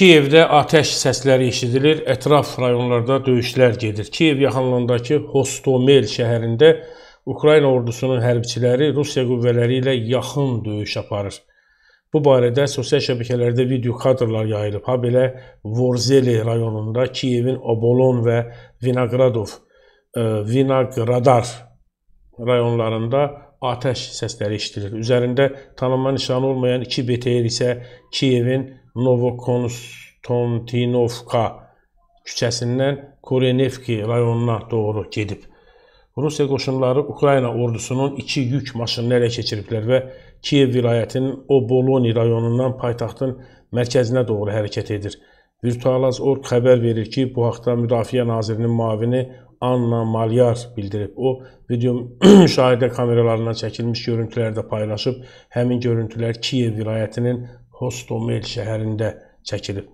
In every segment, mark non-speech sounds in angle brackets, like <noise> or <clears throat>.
Kiyevdə atəş səsləri eşidilir, ətraf rayonlarda döyüşlər gedir. Kiyev yaxınlığındakı Hostomel şəhərində Ukrayna ordusunun hərbiçiləri Rusiya qüvvələri ilə yaxın döyüş aparır. Bu barədə sosial şəbəkələrdə video kadrlar yayılıb. Ha belə Vorzeli rayonunda Kiyevin Obolon və Vinogradov, e, Vinogradar rayonlarında atəş səsləri eşidilir. Üzərində tanınma nişanı olmayan iki BTR isə Kiyevin Novokonstantinovka küçəsindən Korenevki rayonuna doğru gedib. Rusiya qoşunları Ukrayna ordusunun iki yük maşınını ələ keçiriblər və Kiyev vilayətinin Oboloni rayonundan paytaxtın mərkəzinə doğru hərəkət edir. Virtualaz Org xəbər verir ki, bu haqda Müdafiə Nazirinin müavini Anna Malyar bildirib. O, video <clears throat> müşahidə kameralarından çəkilmiş görüntüləri də paylaşıb. Həmin görüntülər Kiyev vilayətinin Hostomel şəhərində çəkilib.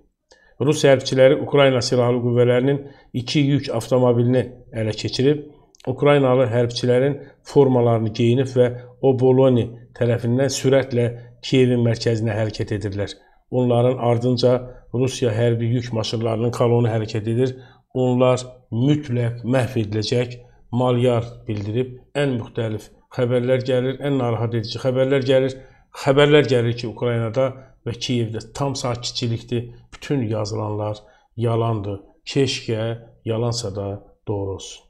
Rus hərbçiləri Ukrayna silahlı qüvvələrinin iki yük avtomobilini ələ keçirib, Ukraynalı hərbçilərin formalarını geyinib və Oboloni tərəfindən sürətlə Kiyevin mərkəzinə hərəkət edirlər. Onların ardınca Rusiya hərbi yük maşınlarının kolonu hərəkət edir. Onlar mütləq məhv ediləcək, malyar bildirib ən müxtəlif xəbərlər gəlir, ən narahat edici xəbərlər gəlir. Xəbərlər gəlir ki, Ukraynada və Kiyevdə tam sakitçilikdir. Bütün yazılanlar yalandır. Keşkə yalansa da doğru olsun.